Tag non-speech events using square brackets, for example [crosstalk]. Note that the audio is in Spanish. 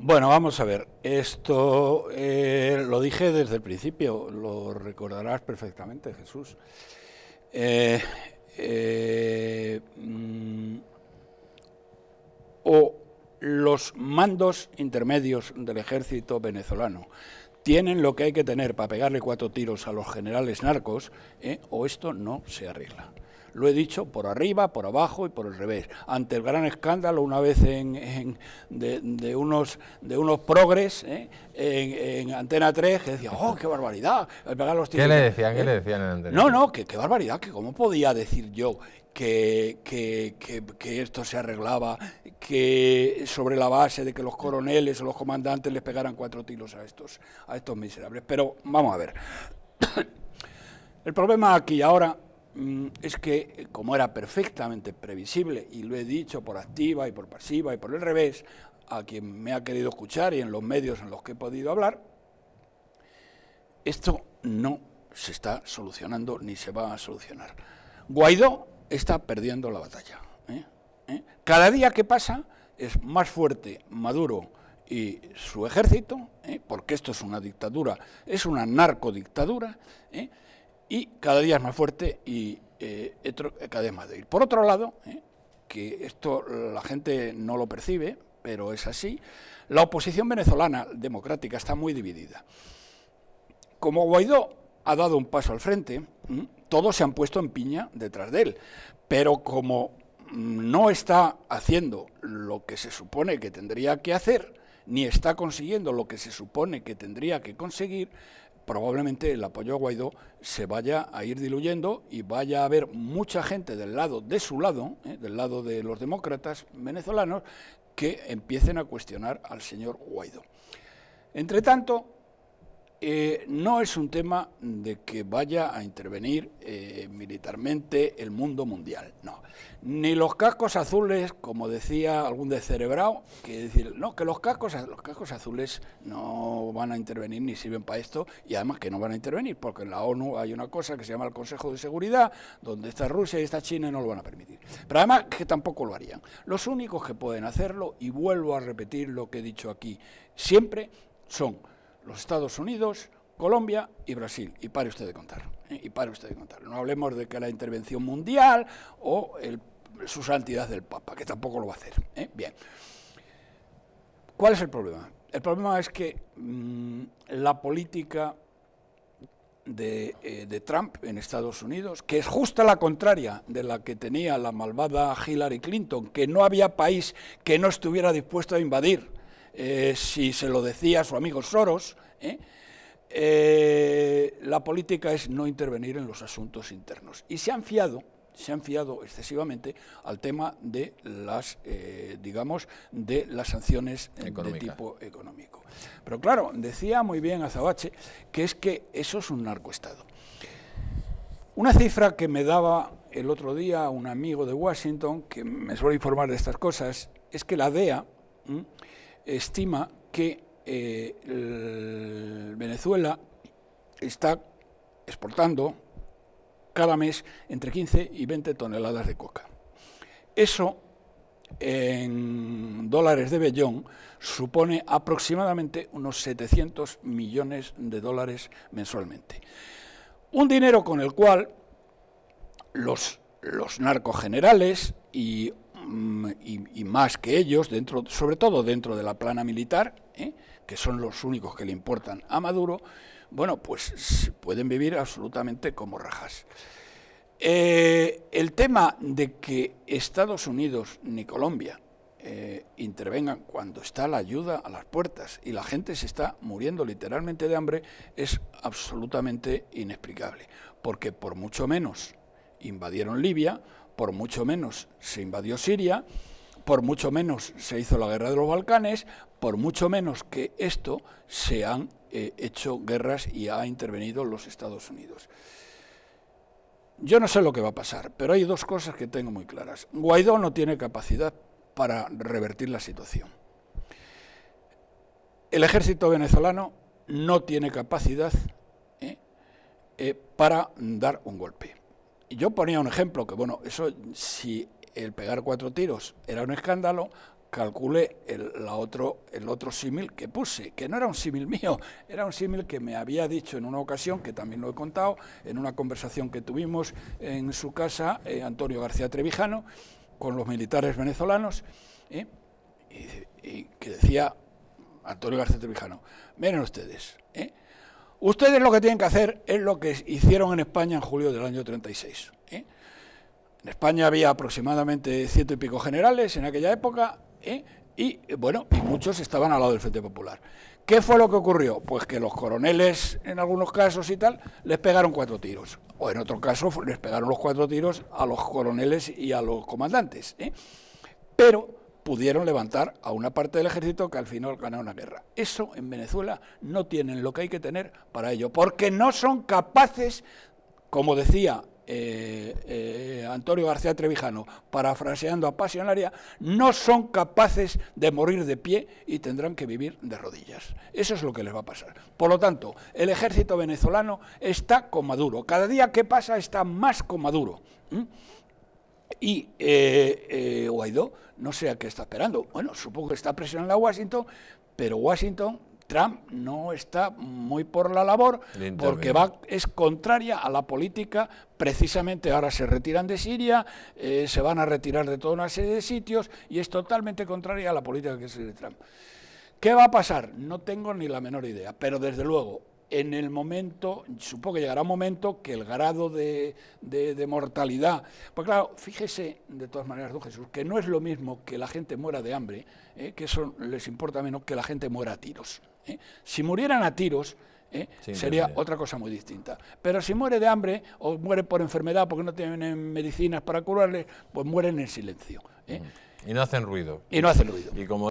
Bueno, vamos a ver, esto eh, lo dije desde el principio, lo recordarás perfectamente, Jesús. Eh, eh, mm, o los mandos intermedios del ejército venezolano tienen lo que hay que tener para pegarle cuatro tiros a los generales narcos, o esto no se arregla. Lo he dicho por arriba, por abajo y por el revés. Ante el gran escándalo una vez de, unos, de unos progres ¿eh? en, Antena 3 que decía, ¡oh, qué barbaridad! Los ¿Qué le decían? ¿Qué le ¿Eh? decían en Antena No, no, qué barbaridad, que cómo podía decir yo que, esto se arreglaba, que sobre la base de que los coroneles o los comandantes les pegaran cuatro tiros a estos, a estos miserables. Pero vamos a ver. [coughs] El problema aquí ahora Mm, es que, eh, como era perfectamente previsible, y lo he dicho por activa y por pasiva y por el revés, a quien me ha querido escuchar y en los medios en los que he podido hablar, esto no se está solucionando ni se va a solucionar. Guaidó está perdiendo la batalla. ¿eh? ¿Eh? Cada día que pasa es más fuerte Maduro y su ejército, porque esto es una dictadura, es una narcodictadura, y cada día es más fuerte y eh, cada vez más débil. Por otro lado, eh, que esto la gente no lo percibe, pero es así, la oposición venezolana democrática está muy dividida. Como Guaidó ha dado un paso al frente, mm, todos se han puesto en piña detrás de él, pero como mm, no está haciendo lo que se supone que tendría que hacer, ni está consiguiendo lo que se supone que tendría que conseguir, probablemente el apoyo a Guaidó se vaya a ir diluyendo y vaya a haber mucha gente del lado de su lado, ¿eh? del lado de los demócratas venezolanos, que empiecen a cuestionar al señor Guaidó. Entre tanto, eh, no es un tema de que vaya a intervenir eh, militarmente el mundo mundial, no. Ni los cascos azules, como decía algún descerebrado, que decir, no, que los cascos, los cascos azules no van a intervenir ni sirven para esto, y además que no van a intervenir, porque en la ONU hay una cosa que se llama el Consejo de Seguridad, donde está Rusia y está China y no lo van a permitir. Pero además que tampoco lo harían. Los únicos que pueden hacerlo, y vuelvo a repetir lo que he dicho aquí siempre, son los Estados Unidos, Colombia y Brasil. Y pare usted de contar. ¿eh? Y pare usted de contar. No hablemos de que la intervención mundial o su santidad del Papa, que tampoco lo va a hacer. ¿eh? Bien. ¿Cuál es el problema? El problema es que mm, la política de, eh, de, Trump en Estados Unidos, que es justa la contraria de la que tenía la malvada Hillary Clinton, que no había país que no estuviera dispuesto a invadir eh, si se lo decía a su amigo Soros, ¿eh? Eh, la política es no intervenir en los asuntos internos. Y se han fiado, se han fiado excesivamente al tema de las, digamos, de las sanciones de tipo económico. Pero claro, decía muy bien Azabache que es que eso es un narcoestado. Una cifra que me daba el otro día un amigo de Washington, que me suele informar de estas cosas, es que la DEA estima que eh, Venezuela está exportando cada mes entre 15 y 20 toneladas de coca. Eso en dólares de vellón supone aproximadamente unos 700 millones de dólares mensualmente. Un dinero con el cual los, los narcogenerales y Mm, y, más que ellos, dentro, sobre todo dentro de la plana militar, ¿eh? que son los únicos que le importan a Maduro, bueno, pues pueden vivir absolutamente como rajas. Eh, el tema de que Estados Unidos ni Colombia eh, intervengan cuando está la ayuda a las puertas y la gente se está muriendo literalmente de hambre es absolutamente inexplicable, porque por mucho menos invadieron Libia, por mucho menos se invadió Siria, por mucho menos se hizo la guerra de los Balcanes, por mucho menos que esto se han eh, hecho guerras y ha intervenido los Estados Unidos. Yo no sé lo que va a pasar, pero hay dos cosas que tengo muy claras. Guaidó no tiene capacidad para revertir la situación. El ejército venezolano no tiene capacidad eh, eh, para dar un golpe yo ponía un ejemplo que, bueno, eso si el pegar cuatro tiros era un escándalo, calculé el, la otro, el otro símil que puse, que no era un símil mío, era un símil que me había dicho en una ocasión, que también lo he contado, en una conversación que tuvimos en su casa, eh, Antonio García Trevijano, con los militares venezolanos, ¿eh? y, y, que decía Antonio García Trevijano, miren ustedes, ¿eh? Ustedes lo que tienen que hacer es lo que hicieron en España en julio del año 36. ¿eh? En España había aproximadamente ciento y pico generales en aquella época ¿eh? y, bueno, y muchos estaban al lado del Frente Popular. ¿Qué fue lo que ocurrió? Pues que los coroneles, en algunos casos y tal, les pegaron cuatro tiros. O en otro caso, les pegaron los cuatro tiros a los coroneles y a los comandantes. ¿eh? Pero pudieron levantar a una parte del ejército que al final ganó una guerra. Eso en Venezuela no tienen lo que hay que tener para ello, porque no son capaces, como decía eh, eh, Antonio García Trevijano, parafraseando a Pasionaria, no son capaces de morir de pie y tendrán que vivir de rodillas. Eso es lo que les va a pasar. Por lo tanto, el ejército venezolano está con Maduro. Cada día que pasa está más con Maduro. Y eh, eh, Guaidó no sé a qué está esperando. Bueno, supongo que está presionando a Washington, pero Washington, Trump no está muy por la labor porque es contraria a la política. Precisamente ahora se retiran de Siria, eh, se van a retirar de toda una serie de sitios y es totalmente contraria a la política que es de Trump. ¿Qué va a pasar? No tengo ni la menor idea, pero desde luego en el momento, supongo que llegará un momento que el grado de, mortalidad, pues claro, fíjese de todas maneras, don Jesús, que no es lo mismo que la gente muera de hambre, ¿eh? que eso les importa menos que la gente muera a tiros. ¿eh? Si murieran a tiros, ¿eh? sería otra cosa muy distinta. Pero si muere de hambre o muere por enfermedad porque no tienen medicinas para curarle, pues mueren en silencio. Y no hacen ruido. Y no hacen ruido. Y como